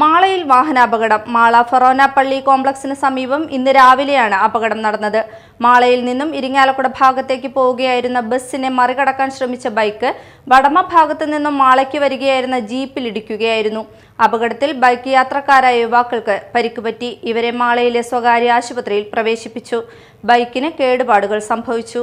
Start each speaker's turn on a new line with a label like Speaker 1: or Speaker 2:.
Speaker 1: മാളയിൽ വാഹനാപകടം മാള ഫറോന പള്ളി കോംപ്ലക്സിന് സമീപം ഇന്ന് രാവിലെയാണ് അപകടം നടന്നത് മാളയിൽ നിന്നും ഇരിങ്ങാലക്കുട ഭാഗത്തേക്ക് പോവുകയായിരുന്ന ബസ്സിനെ മറികടക്കാൻ ശ്രമിച്ച ബൈക്ക് വടമ ഭാഗത്തു നിന്നും മാളയ്ക്ക് വരികയായിരുന്ന ജീപ്പിൽ ഇടിക്കുകയായിരുന്നു അപകടത്തിൽ ബൈക്ക് യാത്രക്കാരായ യുവാക്കൾക്ക് പരിക്കുപറ്റി ഇവരെ മാളയിലെ സ്വകാര്യ ആശുപത്രിയിൽ പ്രവേശിപ്പിച്ചു ബൈക്കിന് കേടുപാടുകൾ സംഭവിച്ചു